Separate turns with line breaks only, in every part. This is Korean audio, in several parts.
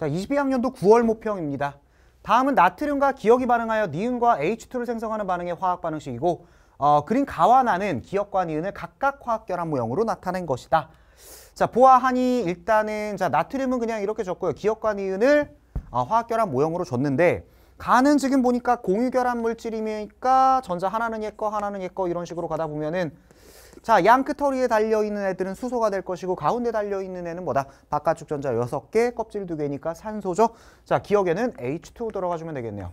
자, 22학년도 9월 모평입니다. 다음은 나트륨과 기억이 반응하여 니은과 H2를 생성하는 반응의 화학 반응식이고 어, 그린 가와 나는 기억과 니은을 각각 화학 결합 모형으로 나타낸 것이다. 자, 보아 하니 일단은 자, 나트륨은 그냥 이렇게 줬고요. 기억과 니은을 어, 화학 결합 모형으로 줬는데 가는 지금 보니까 공유결합 물질이니까 전자 하나는 얘거 하나는 얘거 이런 식으로 가다 보면은 자, 양끝터리에 달려있는 애들은 수소가 될 것이고 가운데 달려있는 애는 뭐다? 바깥쪽 전자 여섯 개 껍질 두개니까 산소죠. 자, 기억에는 H2 들어가주면 되겠네요.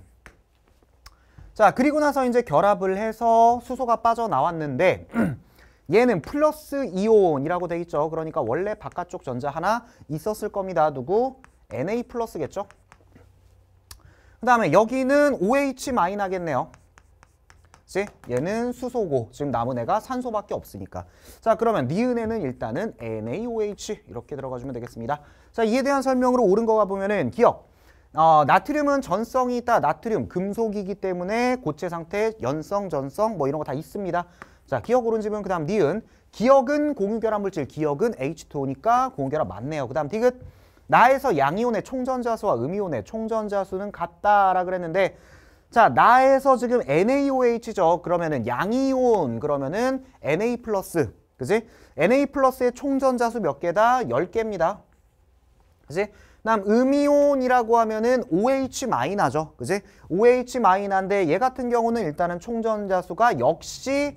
자, 그리고 나서 이제 결합을 해서 수소가 빠져나왔는데 얘는 플러스 이온이라고 돼 있죠. 그러니까 원래 바깥쪽 전자 하나 있었을 겁니다. 누구? Na 플러스겠죠? 그 다음에 여기는 OH 마인 하겠네요. 그치? 얘는 수소고 지금 남은 애가 산소밖에 없으니까 자 그러면 니은에는 일단은 NaOH 이렇게 들어가주면 되겠습니다 자 이에 대한 설명으로 옳은 거가 보면은 기억 어, 나트륨은 전성이 있다 나트륨 금속이기 때문에 고체 상태 연성 전성 뭐 이런 거 다 있습니다 자 기억 옳은 집은 그 다음 니은 기억은 공유결합 물질 기억은 H2O니까 공유결합 맞네요 그 다음 디귿 나에서 양이온의 총전자수와 음이온의 총전자수는 같다라 그랬는데 자 나에서 지금 NaOH죠. 그러면은 양이온 그러면은 Na 플러스 그지? Na 플러스의 총전자수 몇 개다? 열개입니다 그지? 다음 음이온이라고 하면은 OH 마이너죠. 그지? OH 마이너인데 얘 같은 경우는 일단은 총전자수가 역시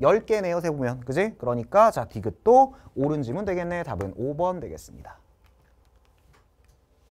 10개네요. 세보면. 그지? 그러니까 자 디귿도 오른 지문 되겠네. 답은 5번 되겠습니다.